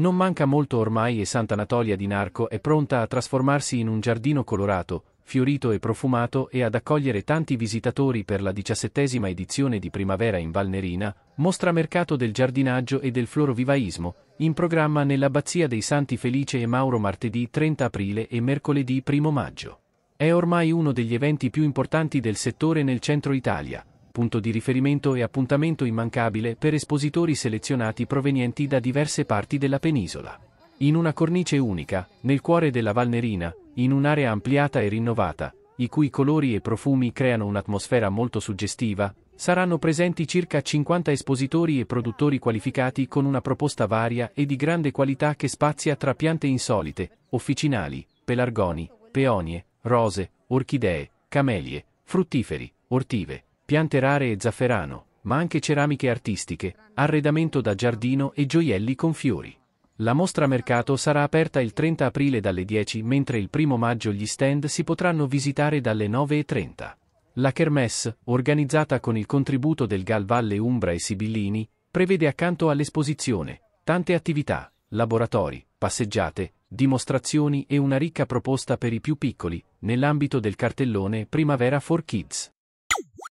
Non manca molto ormai e Santa Sant'Anatolia di Narco è pronta a trasformarsi in un giardino colorato, fiorito e profumato e ad accogliere tanti visitatori per la diciassettesima edizione di Primavera in Valnerina, mostra mercato del giardinaggio e del florovivaismo, in programma nell'Abbazia dei Santi Felice e Mauro martedì 30 aprile e mercoledì 1 maggio. È ormai uno degli eventi più importanti del settore nel centro Italia, punto di riferimento e appuntamento immancabile per espositori selezionati provenienti da diverse parti della penisola. In una cornice unica, nel cuore della Valnerina, in un'area ampliata e rinnovata, i cui colori e profumi creano un'atmosfera molto suggestiva, saranno presenti circa 50 espositori e produttori qualificati con una proposta varia e di grande qualità che spazia tra piante insolite, officinali, pelargoni, peonie, rose, orchidee, camelie, fruttiferi, ortive, piante rare e zafferano, ma anche ceramiche artistiche, arredamento da giardino e gioielli con fiori. La mostra mercato sarà aperta il 30 aprile dalle 10 mentre il 1 maggio gli stand si potranno visitare dalle 9.30. La Kermesse, organizzata con il contributo del Gal Valle Umbra e Sibillini, prevede accanto all'esposizione tante attività, laboratori, passeggiate, dimostrazioni e una ricca proposta per i più piccoli, nell'ambito del cartellone Primavera for Kids.